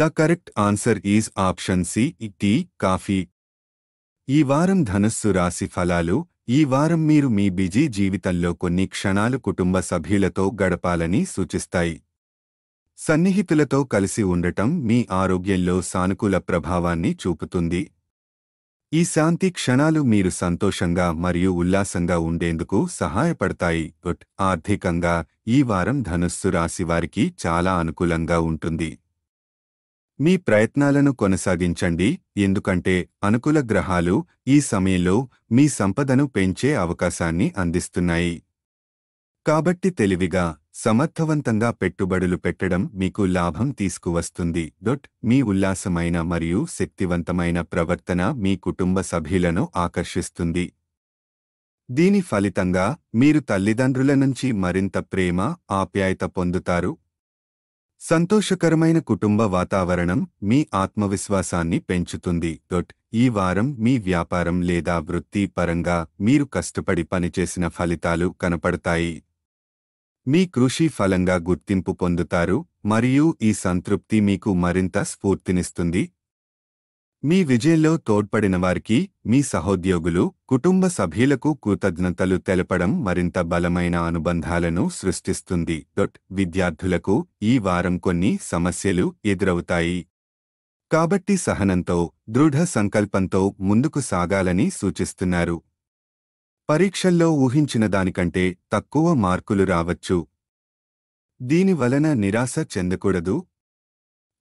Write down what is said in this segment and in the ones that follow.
the correct answer is option C tea coffee ఈ వారం ధనస్సు రాశి ఫలాలు ఈ వారం మీరు మీ బిజీ జీవితంలో కొన్ని క్షణాలు కుటుంబ సభ్యులతో గడపాలని సూచిస్తాయి సన్నిహితులతో కలిసి ఉండటం మీ ఆరోగ్యంలో సానుకూల ప్రభావాన్ని చూపుతుంది ఈ శాంతి క్షణాలు మీరు సంతోషంగా మరియు ఉల్లాసంగా ఉండేందుకు సహాయపడతాయి ఆర్థికంగా ఈ వారం ధనుస్సు రాశివారికి చాలా అనుకూలంగా ఉంటుంది మీ ప్రయత్నాలను కొనసాగించండి ఎందుకంటే అనుకూల గ్రహాలు ఈ సమయంలో మీ సంపదను పెంచే అవకాశాన్ని అందిస్తున్నాయి కాబట్టి తెలివిగా సమర్థవంతంగా పెట్టుబడులు పెట్టడం మీకు లాభం తీసుకువస్తుంది డొట్ మీ ఉల్లాసమైన మరియు శక్తివంతమైన ప్రవర్తన మీ కుటుంబ సభ్యులను ఆకర్షిస్తుంది దీని ఫలితంగా మీరు తల్లిదండ్రుల నుంచి మరింత ప్రేమ ఆప్యాయత పొందుతారు సంతోషకరమైన కుటుంబ వాతావరణం మీ ఆత్మవిశ్వాసాన్ని పెంచుతుంది డొట్ ఈ వారం మీ వ్యాపారం లేదా వృత్తి పరంగా మీరు కష్టపడి పనిచేసిన ఫలితాలు కనపడతాయి మీ కృషి ఫలంగా గుర్తింపు పొందుతారు మరియు ఈ సంతృప్తి మీకు మరింత స్ఫూర్తినిస్తుంది మీ విజయంలో తోడ్పడిన వారికి మీ సహోద్యోగులు కుటుంబ సభ్యులకు కృతజ్ఞతలు తెలపడం మరింత బలమైన అనుబంధాలను సృష్టిస్తుంది డొట్ విద్యార్థులకు ఈ వారం కొన్ని సమస్యలు ఎదురవుతాయి కాబట్టి సహనంతో దృఢ సంకల్పంతో ముందుకు సాగాలని సూచిస్తున్నారు పరీక్షల్లో ఊహించిన దానికంటే తక్కువ మార్కులు రావచ్చు దీనివలన నిరాశ చెందకూడదు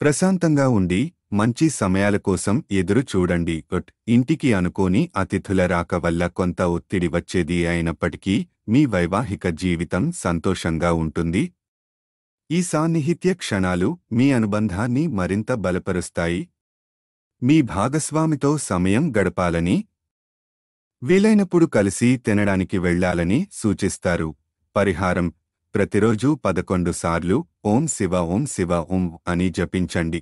ప్రశాంతంగా ఉండి మంచి సమయాల కోసం ఎదురు చూడండి ఇంటికి అనుకోని అతిథుల రాక వల్ల కొంత ఒత్తిడి వచ్చేది అయినప్పటికీ మీ వైవాహిక జీవితం సంతోషంగా ఉంటుంది ఈ సాన్నిహిత్య క్షణాలు మీ అనుబంధాన్ని మరింత బలపరుస్తాయి మీ భాగస్వామితో సమయం గడపాలని వీలైనప్పుడు కలిసి తినడానికి వెళ్లాలని సూచిస్తారు పరిహారం ప్రతిరోజూ పదకొండు సార్లు ఓం శివ ఓం శివ ఓం అని జపించండి